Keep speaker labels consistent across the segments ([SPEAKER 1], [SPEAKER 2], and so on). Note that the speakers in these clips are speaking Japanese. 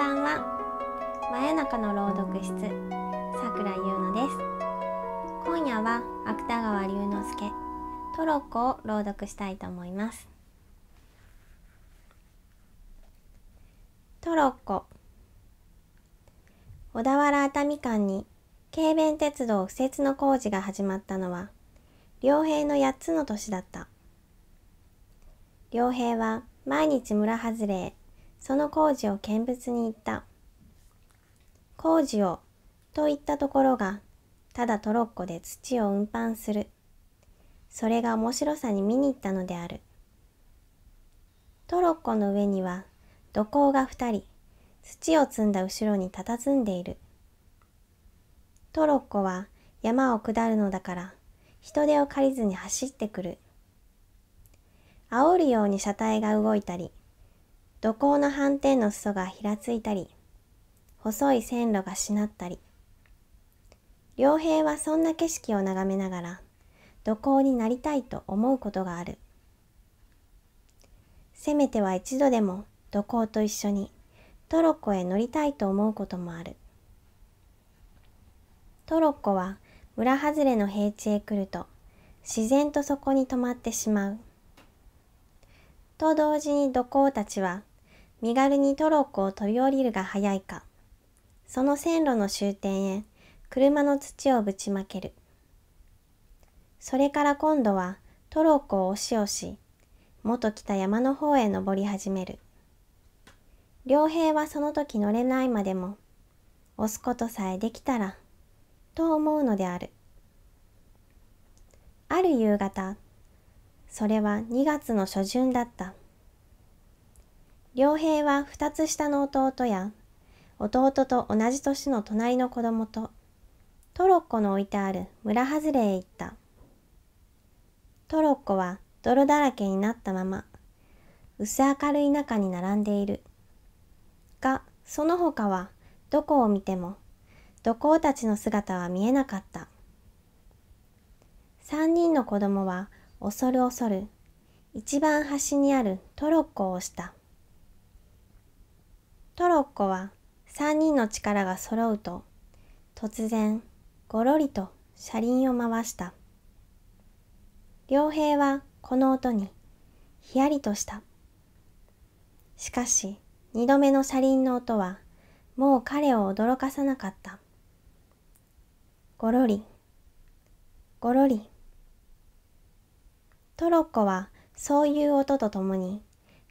[SPEAKER 1] ばんは真夜中の朗読室さくらゆうのです今夜は芥川龍之介トロッコを朗読したいと思いますトロッコ小田原熱海間に軽便鉄道敷設の工事が始まったのは良平の8つの年だった良平は毎日村外れへその工事を見物に行った。工事をと言ったところが、ただトロッコで土を運搬する。それが面白さに見に行ったのである。トロッコの上には土工が2人、土を積んだ後ろに佇んでいる。トロッコは山を下るのだから、人手を借りずに走ってくる。煽るように車体が動いたり、土工の斑点の裾がひらついたり、細い線路がしなったり。良平はそんな景色を眺めながら、土工になりたいと思うことがある。せめては一度でも土工と一緒にトロッコへ乗りたいと思うこともある。トロッコは村外れの平地へ来ると自然とそこに止まってしまう。と同時に土工たちは身軽にトロッコを飛び降りるが早いか、その線路の終点へ車の土をぶちまける。それから今度はトロッコを押し押し、元来た山の方へ登り始める。良平はその時乗れないまでも、押すことさえできたら、と思うのである。ある夕方、それは2月の初旬だった。良平は2つ下の弟や弟と同じ年の隣の子供とトロッコの置いてある村外れへ行ったトロッコは泥だらけになったまま薄明るい中に並んでいるがその他はどこを見ても土工たちの姿は見えなかった三人の子供は恐る恐る一番端にあるトロッコを押したトロッコは3人の力が揃うと突然ごろりと車輪を回した良平はこの音にひやりとしたしかし2度目の車輪の音はもう彼を驚かさなかったごろりごろりトロッコはそういう音とともに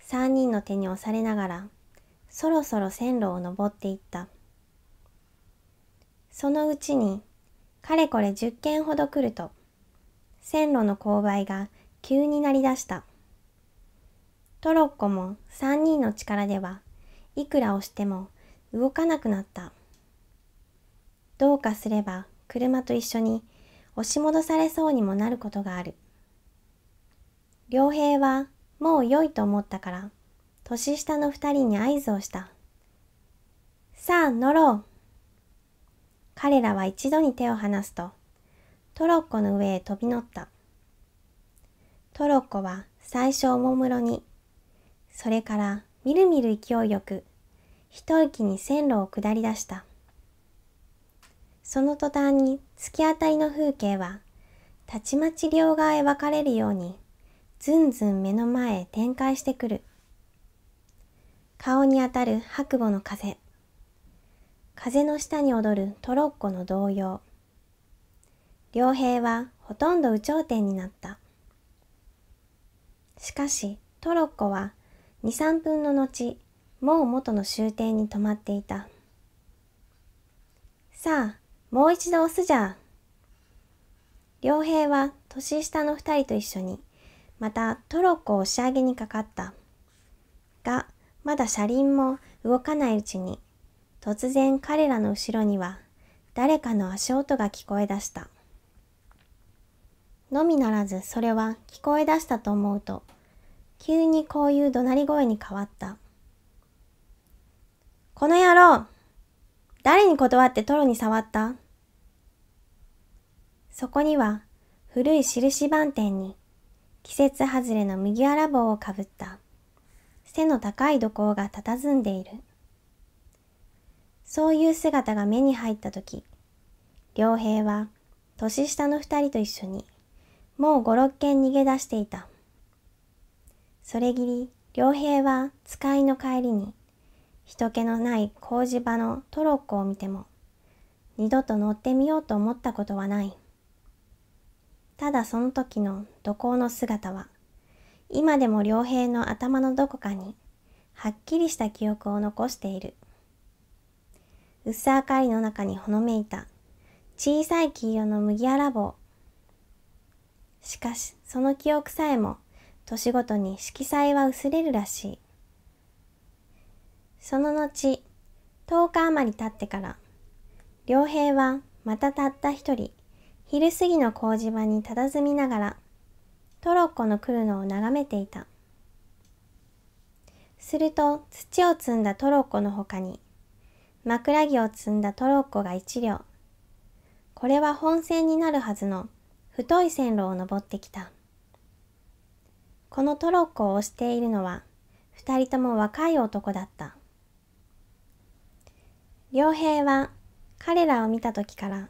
[SPEAKER 1] 3人の手に押されながらそろそろ線路を登っていった。そのうちに、かれこれ10軒ほど来ると、線路の勾配が急になりだした。トロッコも3人の力ではいくら押しても動かなくなった。どうかすれば車と一緒に押し戻されそうにもなることがある。良平はもう良いと思ったから年下の二人に合図をした。さあ、乗ろう彼らは一度に手を離すと、トロッコの上へ飛び乗った。トロッコは最初おもむろに、それからみるみる勢いよく、一息に線路を下り出した。その途端に突き当たりの風景は、たちまち両側へ分かれるように、ずんずん目の前へ展開してくる。顔に当たる白母の風風の下に踊るトロッコの動揺良平はほとんど有頂天になったしかしトロッコは23分の後もう元の終点に止まっていたさあもう一度押すじゃ良平は年下の2人と一緒にまたトロッコを押し上げにかかったがまだ車輪も動かないうちに、突然彼らの後ろには誰かの足音が聞こえ出した。のみならずそれは聞こえ出したと思うと、急にこういう怒鳴り声に変わった。この野郎誰に断ってトロに触ったそこには古い印番店に季節外れの麦わら帽をかぶった背の高い土工が佇んでいる。そういう姿が目に入ったとき、良平は年下の二人と一緒に、もう五六軒逃げ出していた。それぎり、良平は使いの帰りに、人気のない工事場のトロッコを見ても、二度と乗ってみようと思ったことはない。ただその時の土工の姿は、今でも良平の頭のどこかにはっきりした記憶を残している薄明かりの中にほのめいた小さい黄色の麦わら帽しかしその記憶さえも年ごとに色彩は薄れるらしいその後10日余り経ってから良平はまたたった一人昼過ぎの工事場に佇みながらトロッコの来るのを眺めていた。すると土を積んだトロッコの他に、枕木を積んだトロッコが一両。これは本線になるはずの太い線路を登ってきた。このトロッコを押しているのは、二人とも若い男だった。良平は彼らを見た時から、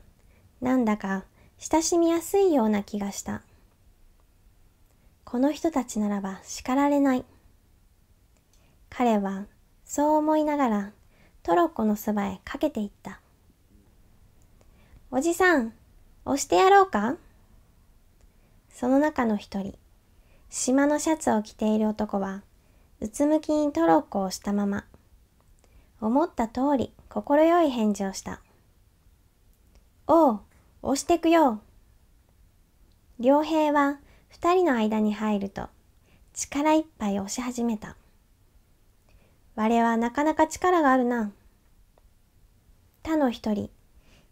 [SPEAKER 1] なんだか親しみやすいような気がした。この人たちならば叱られない。彼はそう思いながらトロッコのそばへかけていった。おじさん、押してやろうかその中の一人、島のシャツを着ている男は、うつむきにトロッコをしたまま、思った通り快い返事をした。おう、押してくよ。良平は2人の間に入ると力いっぱい押し始めた。我はなかなか力があるな。他の一人、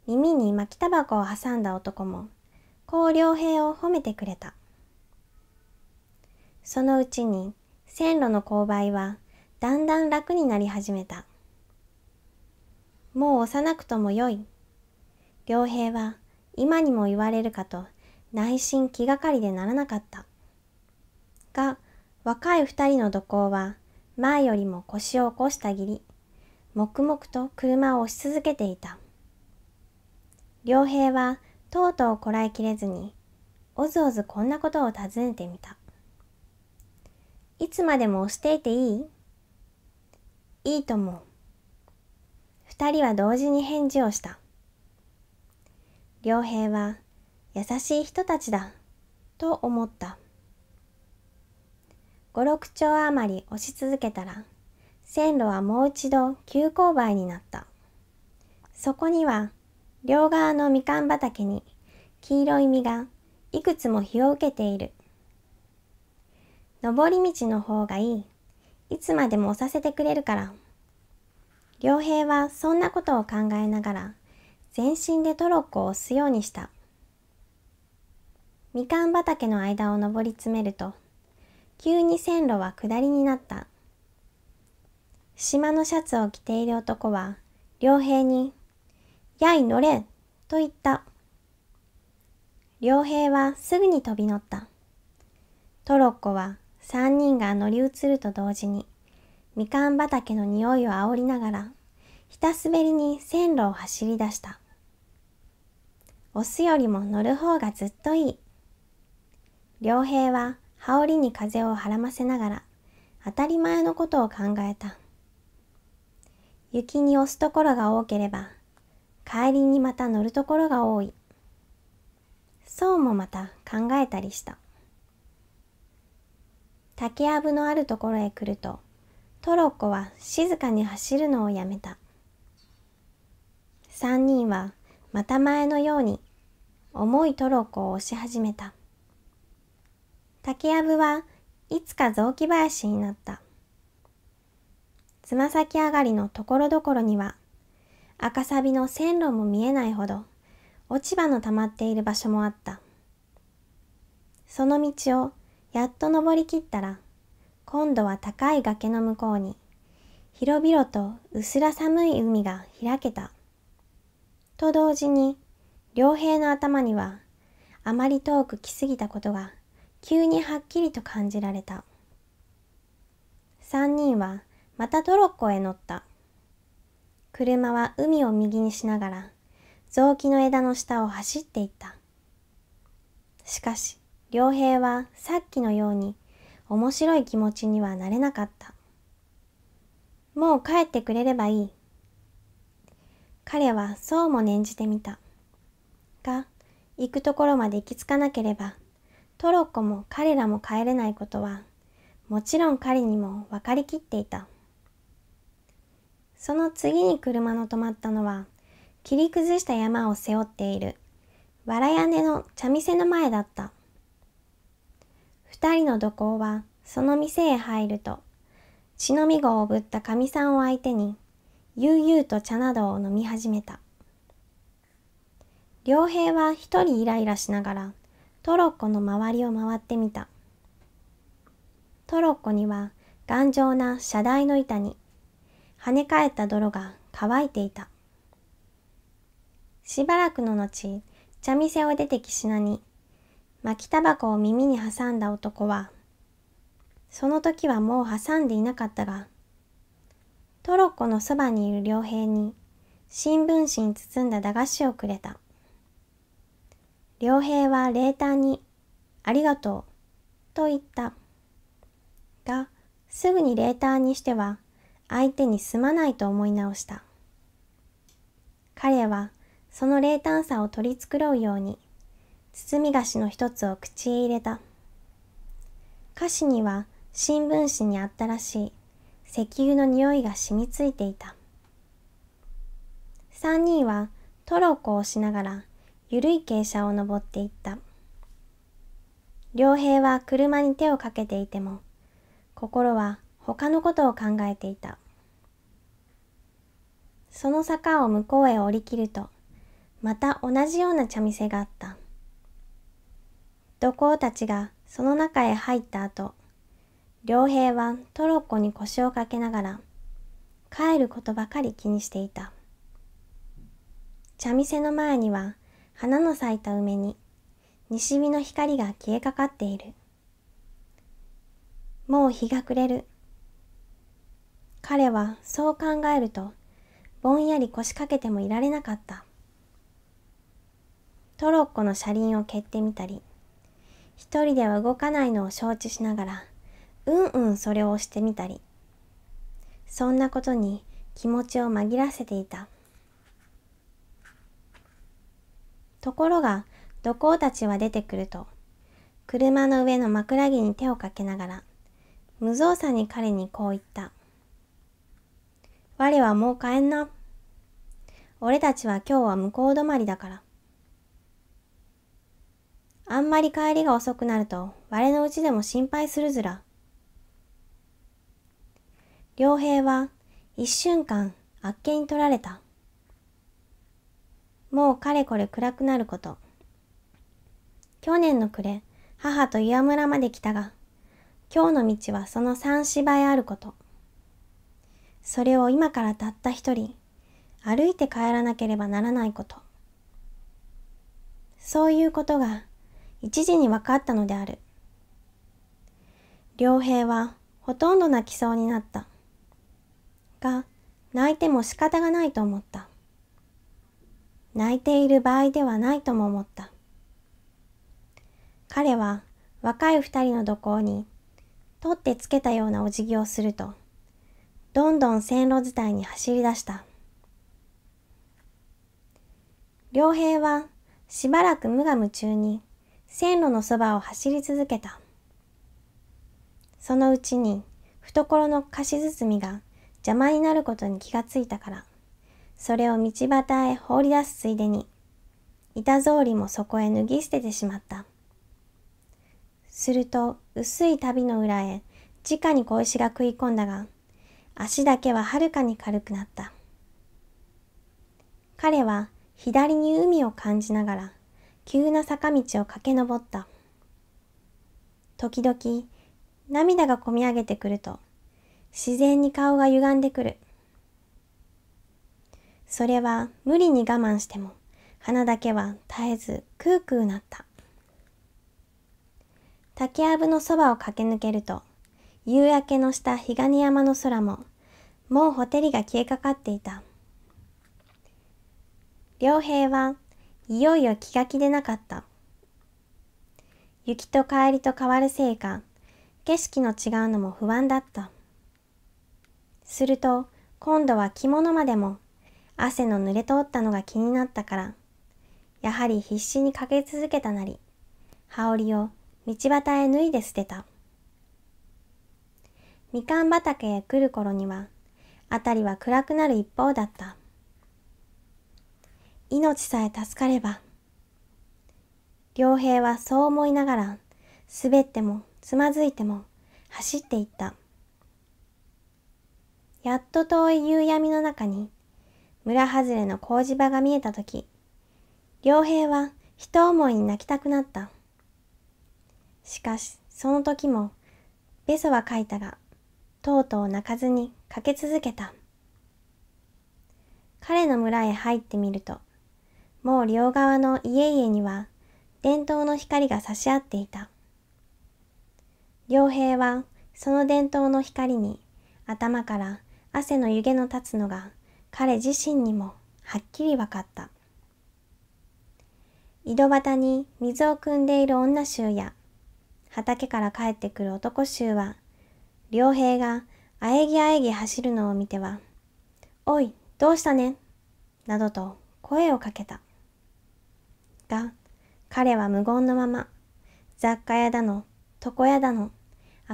[SPEAKER 1] 耳に巻きタバコを挟んだ男も、高良平を褒めてくれた。そのうちに線路の勾配はだんだん楽になり始めた。もう幼くともよい。良平は今にも言われるかと内心気がかりでならなかったが若い二人の土工は前よりも腰を起こしたぎり黙々と車を押し続けていた良平はとうとうこらえきれずにおずおずこんなことを尋ねてみた「いつまでも押していていい?」「いいと思う」二人は同時に返事をした良平は優しい人たちだと思った56丁余り押し続けたら線路はもう一度急勾配になったそこには両側のみかん畑に黄色い実がいくつも日を受けている登り道の方がいいいつまでも押させてくれるから良平はそんなことを考えながら全身でトロッコを押すようにしたみかん畑の間を登り詰めると急に線路は下りになった島のシャツを着ている男は良平に「やい乗れ!」と言った良平はすぐに飛び乗ったトロッコは3人が乗り移ると同時にみかん畑の匂いをあおりながらひたすべりに線路を走り出した押すよりも乗る方がずっといい良平は羽織に風をはらませながら当たり前のことを考えた雪に押すところが多ければ帰りにまた乗るところが多いそうもまた考えたりした竹やぶのあるところへ来るとトロッコは静かに走るのをやめた3人はまた前のように重いトロッコを押し始めた竹やぶはいつか雑木林になった。つま先上がりのところどころには、赤サビの線路も見えないほど、落ち葉の溜まっている場所もあった。その道をやっと登りきったら、今度は高い崖の向こうに、広々と薄ら寒い海が開けた。と同時に、良平の頭には、あまり遠く来すぎたことが急にはっきりと感じられた3人はまたトロッコへ乗った車は海を右にしながら雑木の枝の下を走っていったしかし良平はさっきのように面白い気持ちにはなれなかったもう帰ってくれればいい彼はそうも念じてみたが行くところまで行き着かなければトロッコも彼らも帰れないことはもちろん彼にも分かりきっていたその次に車の止まったのは切り崩した山を背負っているわら屋根の茶店の前だった二人の土工はその店へ入ると忍み子をぶったかみさんを相手に悠々と茶などを飲み始めた良平は一人イライラしながらトロッコの周りを回ってみたトロッコには頑丈な車台の板に跳ね返った泥が乾いていたしばらくの後茶店を出て岸名に巻きタバコを耳に挟んだ男はその時はもう挟んでいなかったがトロッコのそばにいる良平に新聞紙に包んだ駄菓子をくれた。良平は冷淡に、ありがとう、と言った。が、すぐに冷淡にしては、相手にすまないと思い直した。彼は、その冷淡さを取り繕うように、包み菓子の一つを口へ入れた。菓子には、新聞紙にあったらしい、石油の匂いが染みついていた。三人は、トロッコをしながら、緩い傾斜を登っていった。良平は車に手をかけていても、心は他のことを考えていた。その坂を向こうへ降りきると、また同じような茶店があった。土工たちがその中へ入った後、良平はトロッコに腰をかけながら、帰ることばかり気にしていた。茶店の前には花の咲いた梅に西日の光が消えかかっているもう日が暮れる彼はそう考えるとぼんやり腰掛けてもいられなかったトロッコの車輪を蹴ってみたり一人では動かないのを承知しながらうんうんそれを押してみたりそんなことに気持ちを紛らせていた。ところが、土工たちは出てくると、車の上の枕木に手をかけながら、無造作に彼にこう言った。我はもう帰んな。俺たちは今日は向こう止まりだから。あんまり帰りが遅くなると、我のうちでも心配するずら。良平は一瞬間あっけに取られた。もうかれこれ暗くなること。去年の暮れ、母と岩村まで来たが、今日の道はその三芝居あること。それを今からたった一人、歩いて帰らなければならないこと。そういうことが、一時に分かったのである。良平は、ほとんど泣きそうになった。が、泣いても仕方がないと思った。泣いている場合ではないとも思った。彼は若い二人の土工に取ってつけたようなお辞儀をすると、どんどん線路伝いに走り出した。良平はしばらく無我夢中に線路のそばを走り続けた。そのうちに懐の菓子包みが邪魔になることに気がついたから、それを道端へ放り出すついでに、板草履もそこへ脱ぎ捨ててしまった。すると、薄い旅の裏へ、直に小石が食い込んだが、足だけははるかに軽くなった。彼は左に海を感じながら、急な坂道を駆け上った。時々、涙がこみ上げてくると、自然に顔が歪んでくる。それは無理に我慢しても鼻だけは絶えずクークーなった。竹やぶのそばを駆け抜けると夕焼けのした日に山の空ももうほてりが消えかかっていた。良平はいよいよ気が気でなかった。雪と帰りと変わるせいか景色の違うのも不安だった。すると今度は着物までも汗の濡れ通ったのが気になったから、やはり必死にかけ続けたなり、羽織を道端へ脱いで捨てた。みかん畑へ来る頃には、辺りは暗くなる一方だった。命さえ助かれば。良平はそう思いながら、滑ってもつまずいても走っていった。やっと遠い夕闇の中に村外れの麹場が見えた時、良平はと思いに泣きたくなった。しかし、その時も、ベソは書いたが、とうとう泣かずに駆け続けた。彼の村へ入ってみると、もう両側の家々には伝統の光が差し合っていた。良平はその伝統の光に頭から汗の湯気の立つのが彼自身にもはっきり分かった井戸端に水を汲んでいる女衆や畑から帰ってくる男衆は良平があえぎあえぎ走るのを見ては「おいどうしたね?」などと声をかけたが彼は無言のまま雑貨屋だの床屋だの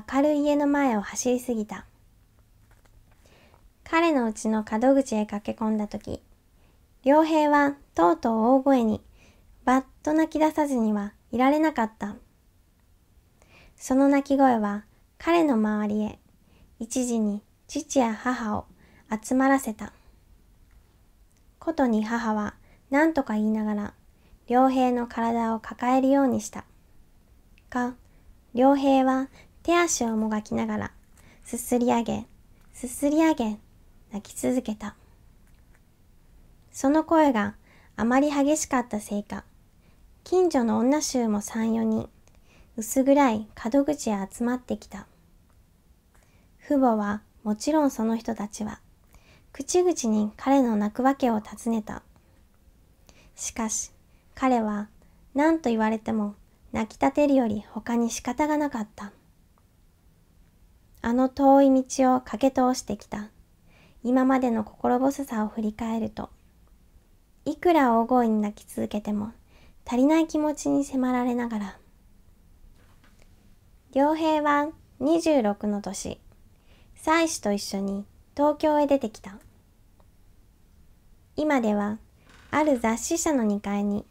[SPEAKER 1] 明るい家の前を走り過ぎた。彼のうちの門口へ駆け込んだ時、良平はとうとう大声に、ばっと泣き出さずにはいられなかった。その泣き声は彼の周りへ、一時に父や母を集まらせた。ことに母は何とか言いながら、良平の体を抱えるようにした。が、良平は手足をもがきながら、すすり上げ、すすり上げ、泣き続けた。その声があまり激しかったせいか、近所の女衆も3、4人、薄暗い角口へ集まってきた。父母はもちろんその人たちは、口々に彼の泣くわけを尋ねた。しかし、彼は何と言われても泣きたてるより他に仕方がなかった。あの遠い道を駆け通してきた今までの心細さを振り返るといくら大声に泣き続けても足りない気持ちに迫られながら良平は26の年妻子と一緒に東京へ出てきた今ではある雑誌社の2階に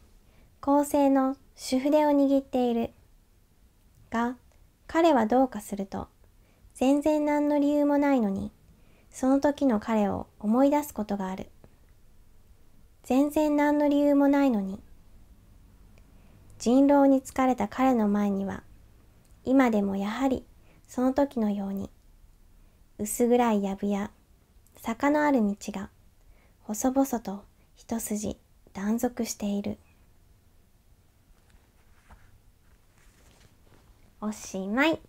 [SPEAKER 1] 構生の主筆を握っているが彼はどうかすると全然何の理由もないのにその時の彼を思い出すことがある。全然何の理由もないのに。人狼に疲れた彼の前には、今でもやはりその時のように、薄暗い藪や坂のある道が、細々と一筋断続している。おしまい。